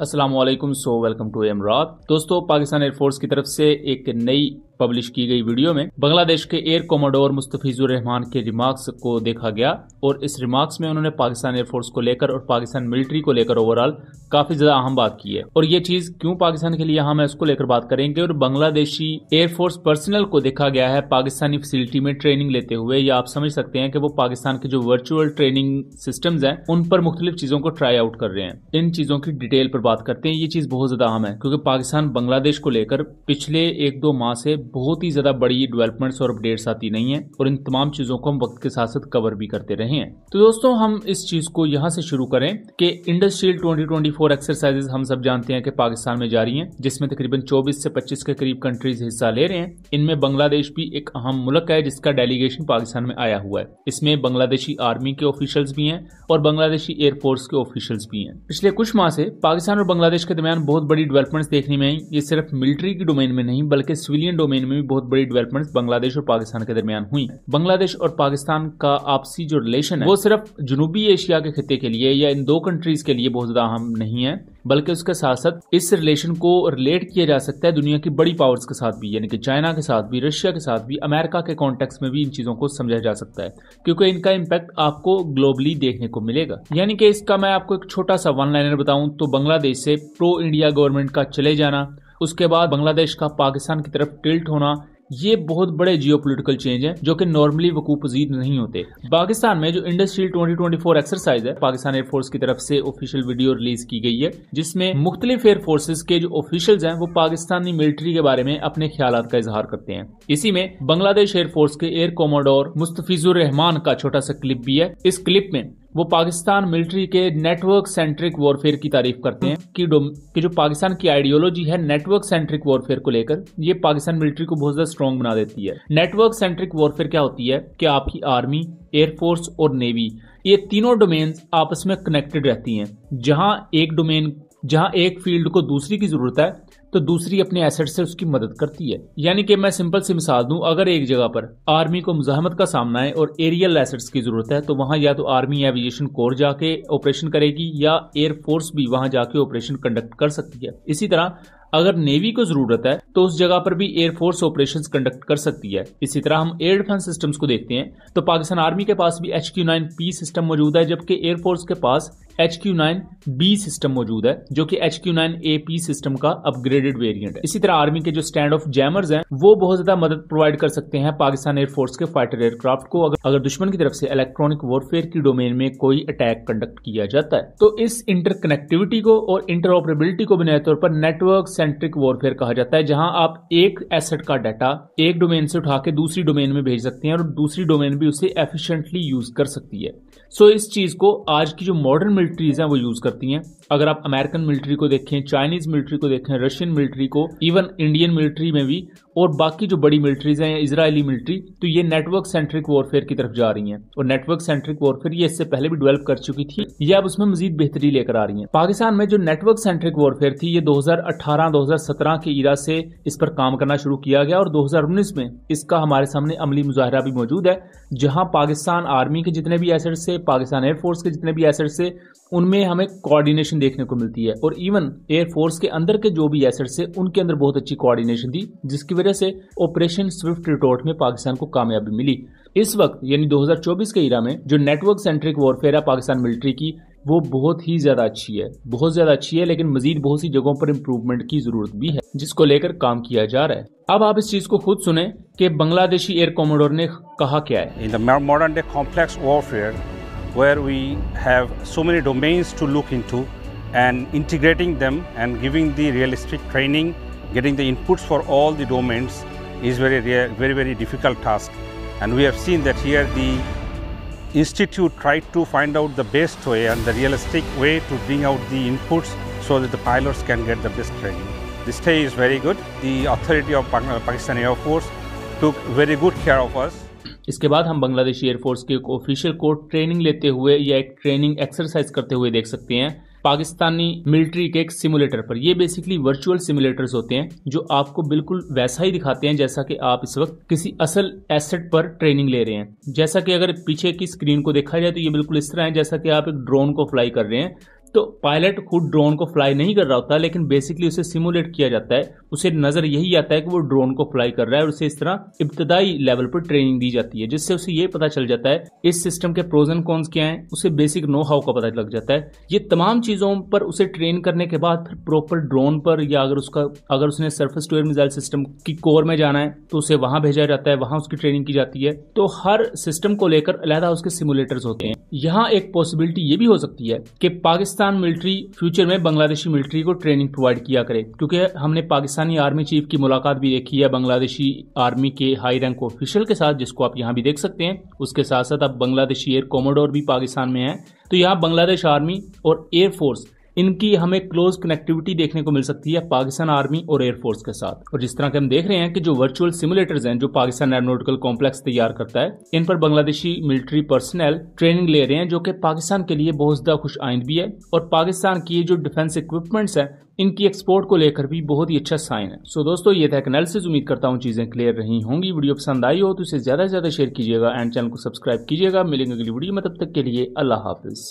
Aslam so welcome to एमराद दोस्तों Pakistan air force की तरफ से एक नई पब्लिश की गई वीडियो में बांग्लादेश के एयर कोमोडोर मुस्तफिजुर रहमान के रिमार्क्स को देखा गया और इस रिमार्क्स में उन्होंने पाकिस्तान एयरफोर्स को लेकर और पाकिस्तान मिलिट्री को लेकर ओवरऑल काफी ज्यादा अहम बात की है और ये चीज क्यों पाकिस्तान के लिए हम इसको लेकर बात करेंगे और बांग्लादेशी एयरफोर्स पर्सनल को देखा गया है पाकिस्तानी फैसिलिटी में ट्रेनिंग लेते हुए या आप समझ सकते हैं कि वो पाकिस्तान के जो वर्चुअल ट्रेनिंग सिस्टम है उन पर मुख्तलिफ चीजों को ट्राई आउट कर रहे हैं इन चीजों की डिटेल पर बात करते हैं ये चीज बहुत ज्यादा अहम है क्योंकि पाकिस्तान बांग्लादेश को लेकर पिछले एक दो माह से बहुत ही ज़्यादा बड़ी डेवलपमेंट्स और अपडेट्स आती नहीं है और इन तमाम चीज़ों को हम वक्त के साथ साथ कवर भी करते रहे हैं तो दोस्तों हम इस चीज़ को यहाँ से शुरू करें कि इंडस्ट्रियल 2024 एक्सरसाइजेज हम सब जानते हैं कि पाकिस्तान में जारी है जिसमें तकरीबन चौबीस से पच्चीस के करीब कंट्रीज हिस्सा ले रहे हैं इनमें बांग्लादेश भी एक अहम मुल्क है जिसका डेलीगेशन पाकिस्तान में आया हुआ है इसमें बांग्लादेशी आर्मी के ऑफिशियल्स भी हैं और बांग्लादेशी एयरफोर्स के ऑफिशियल्स भी हैं पिछले कुछ माह से पाकिस्तान और बांग्लादेश के दरमियान बहुत बड़ी डेवलपमेंट्स देखने में आई ये सिर्फ मिलिट्री की डोमेन में नहीं बल्कि सिविलियन डोमेन ज़मीन में भी बहुत बड़ी डेवलपमेंट बांग्लादेश और पाकिस्तान के दरमियान हुई बांग्लादेश और पाकिस्तान का आपसी जो रिलेशन है वो सिर्फ जनूबी एशिया के खत्े के लिए या इन दो कंट्रीज के लिए बहुत ज्यादा अहम नहीं है बल्कि उसके साथ साथ इस रिलेशन को रिलेट किया जा सकता है दुनिया की बड़ी पावर्स के साथ भी यानी कि चाइना के साथ भी रशिया के साथ भी अमेरिका के कॉन्टेक्स्ट में भी इन चीजों को समझा जा सकता है क्योंकि इनका इम्पैक्ट आपको ग्लोबली देखने को मिलेगा यानी कि इसका मैं आपको एक छोटा सा वन लाइनर बताऊं तो बांग्लादेश से प्रो इंडिया गवर्नमेंट का चले जाना उसके बाद बांग्लादेश का पाकिस्तान की तरफ टिल्ट होना ये बहुत बड़े जियो पोलिटिकल चेंज है जो कि नॉर्मली वकूफ पजीद नहीं होते पाकिस्तान में जो इंडस्ट्रियल 2024 एक्सरसाइज है पाकिस्तान एयरफोर्स की तरफ से ऑफिशियल वीडियो रिलीज की गई है जिसमें मुख्तलिफ एयरफोर्सेज के जो ऑफिशियल्स हैं वो पाकिस्तानी मिलिट्री के बारे में अपने ख्याल का इजहार करते हैं इसी में बांग्लादेश एयरफोर्स के एयर कोमोडोर मुस्तफिजुर रहमान का छोटा सा क्लिप भी है इस क्लिप में वो पाकिस्तान मिलिट्री के नेटवर्क सेंट्रिक वॉरफेयर की तारीफ करते हैं कि, कि जो पाकिस्तान की आइडियोलॉजी है नेटवर्क सेंट्रिक वॉरफेयर को लेकर ये पाकिस्तान मिलिट्री को बहुत ज्यादा स्ट्रॉन्ग बना देती है नेटवर्क सेंट्रिक वॉरफेयर क्या होती है कि आपकी आर्मी एयरफोर्स और नेवी ये तीनों डोमेन आपस में कनेक्टेड रहती हैं जहां एक डोमेन जहां एक फील्ड को दूसरी की जरूरत है तो दूसरी अपने एसेट से उसकी मदद करती है यानी कि मैं सिंपल से मिसाल दूं अगर एक जगह पर आर्मी को मुजाहमत का सामना है और एरियल एसेट्स की जरूरत है तो वहां या तो आर्मी एविएशन कोर जाके ऑपरेशन करेगी या एयरफोर्स भी वहां जाके ऑपरेशन कंडक्ट कर सकती है इसी तरह अगर नेवी को जरूरत है तो उस जगह पर भी एयरफोर्स ऑपरेशन कंडक्ट कर सकती है इसी तरह हम एयर डिफेंस सिस्टम को देखते हैं तो पाकिस्तान आर्मी के पास भी H Q nine P system मौजूद है जबकि एयरफोर्स के पास H Q nine B system मौजूद है जो कि H Q nine A P system का अपग्रेडेड वेरियंट है इसी तरह आर्मी के जो स्टैंड ऑफ जैमर्स हैं वो बहुत ज्यादा मदद प्रोवाइड कर सकते हैं पाकिस्तान एयरफोर्स के फाइटर एयरक्राफ्ट को अगर, अगर दुश्मन की तरफ से इलेक्ट्रॉनिक वॉरफेयर की डोमेन में कोई अटैक कंडक्ट किया जाता है तो इस इंटरकनेक्टिविटी को और ऑपरेबिलिटी को बुनियादी तौर पर नेटवर्क सेंट्रिक वॉरफेयर कहा जाता है जहां आप एक एसेट का डाटा एक डोमेन से उठा के दूसरी डोमेन में भेज सकते हैं और दूसरी डोमेन भी उसे एफिशिएंटली यूज कर सकती है सो so, इस चीज को आज की जो मॉडर्न मिलिट्रीज हैं वो यूज करती हैं अगर आप अमेरिकन मिलिट्री को देखें चाइनीज मिलिट्री को देखें रशियन मिलिट्री को इवन इंडियन मिलिट्री में भी और बाकी जो बड़ी मिलिट्रीज हैं इसराइली मिलिट्री तो ये नेटवर्क सेंट्रिक वॉरफेयर की तरफ जा रही हैं और नेटवर्क सेंट्रिक वॉरफेयर ये इससे पहले भी डेवलप कर चुकी थी ये अब उसमें मजीद बेहतरी लेकर आ रही है पाकिस्तान में जो नेटवर्क सेंट्रिक वॉरफेयर थी ये दो हजार के ईरा से इस पर काम करना शुरू किया गया और दो में इसका हमारे सामने अमली मुजाहरा भी मौजूद है जहां पाकिस्तान आर्मी के जितने भी एसेट्स थे पाकिस्तान एयरफोर्स के जितने भी एसेट्स थे उनमें हमें कोऑर्डिनेशन कोऑर्डिनेशन देखने को मिलती है और इवन एयरफोर्स के अंदर के जो भी एसेट्स है उनके अंदर बहुत अच्छी कोऑर्डिनेशन थी जिसकी वजह से ऑपरेशन स्विफ्ट रिटोर्ट में पाकिस्तान को कामयाबी मिली इस वक्त यानी 2024 के ईरा में जो नेटवर्क सेंट्रिक वॉरफेयर है पाकिस्तान मिलिट्री की वो बहुत ही ज्यादा अच्छी है बहुत ज्यादा अच्छी है लेकिन मजीद बहुत सी जगहों पर इम्प्रूवमेंट की जरूरत भी है जिसको लेकर काम किया जा रहा है अब आप इस चीज को खुद सुने कि बांग्लादेशी एयर कॉमोडोर ने कहा क्या है in the modern day complex warfare where we have so many domains to look into and integrating them and giving the realistic training, getting the inputs for all the domains is very, very, very difficult task. And we have seen that here the institute tried to find out the best way and the realistic way to bring out the inputs so that the pilots can get the best training. The stay is very good. The authority of Pakistan Air Force took very good care of us. इसके बाद हम Bangladeshi air force के एक official court training लेते हुए या एक training exercise करते हुए देख सकते हैं पाकिस्तानी मिलिट्री के एक सिमुलेटर पर ये बेसिकली वर्चुअल सिमुलेटर्स होते हैं जो आपको बिल्कुल वैसा ही दिखाते हैं जैसा कि आप इस वक्त किसी असल एसेट पर ट्रेनिंग ले रहे हैं जैसा कि अगर पीछे की स्क्रीन को देखा जाए तो ये बिल्कुल इस तरह है जैसा कि आप एक ड्रोन को फ्लाई कर रहे हैं तो पायलट खुद ड्रोन को फ्लाई नहीं कर रहा होता लेकिन बेसिकली उसे सिमुलेट किया जाता है उसे नजर यही आता है कि वो ड्रोन को फ्लाई कर रहा है और उसे इस तरह इब्तदाई लेवल पर ट्रेनिंग दी जाती है जिससे उसे ये पता चल जाता है इस सिस्टम के प्रोजन कौन क्या है उसे बेसिक नो हाउ का पता लग जाता है ये तमाम चीजों पर उसे ट्रेन करने के बाद फिर प्रॉपर ड्रोन पर या अगर उसका अगर उसने सर्फेस टू एयर सिस्टम की कोर में जाना है तो उसे वहां भेजा जाता है वहां उसकी ट्रेनिंग की जाती है तो हर सिस्टम को लेकर अलहदा उसके सिमुलेटर्स होते हैं यहाँ एक पॉसिबिलिटी ये भी हो सकती है कि पाकिस्तान पाकिस्तान मिलिट्री फ्यूचर में बांग्लादेशी मिलिट्री को ट्रेनिंग प्रोवाइड किया करे क्योंकि हमने पाकिस्तानी आर्मी चीफ की मुलाकात भी देखी है बांग्लादेशी आर्मी के हाई रैंक ऑफिशियल के साथ जिसको आप यहाँ भी देख सकते हैं उसके साथ साथ अब बांग्लादेशी एयर कॉमोडोर भी पाकिस्तान में है तो यहाँ बांग्लादेश आर्मी और एयरफोर्स इनकी हमें क्लोज कनेक्टिविटी देखने को मिल सकती है पाकिस्तान आर्मी और एयरफोर्स के साथ और जिस तरह के हम देख रहे हैं कि जो वर्चुअल सिमुलेटर्स हैं जो पाकिस्तान एरोनोटिकल कॉम्प्लेक्स तैयार करता है इन पर बांग्लादेशी मिलिट्री पर्सनल ट्रेनिंग ले रहे हैं जो कि पाकिस्तान के लिए बहुत ज्यादा खुश आइंद भी है और पाकिस्तान की जो डिफेंस इक्विपमेंट्स है इनकी एक्सपोर्ट को लेकर भी बहुत ही अच्छा साइन है सो दोस्तों ये था एनालिसिस से उम्मीद करता हूँ चीजें क्लियर रही होंगी वीडियो पसंद आई हो तो इसे ज्यादा से ज्यादा शेयर कीजिएगा एंड चैनल को सब्सक्राइब कीजिएगा मिलेंगे अगली वीडियो में तब तक के लिए अल्लाह हाफिज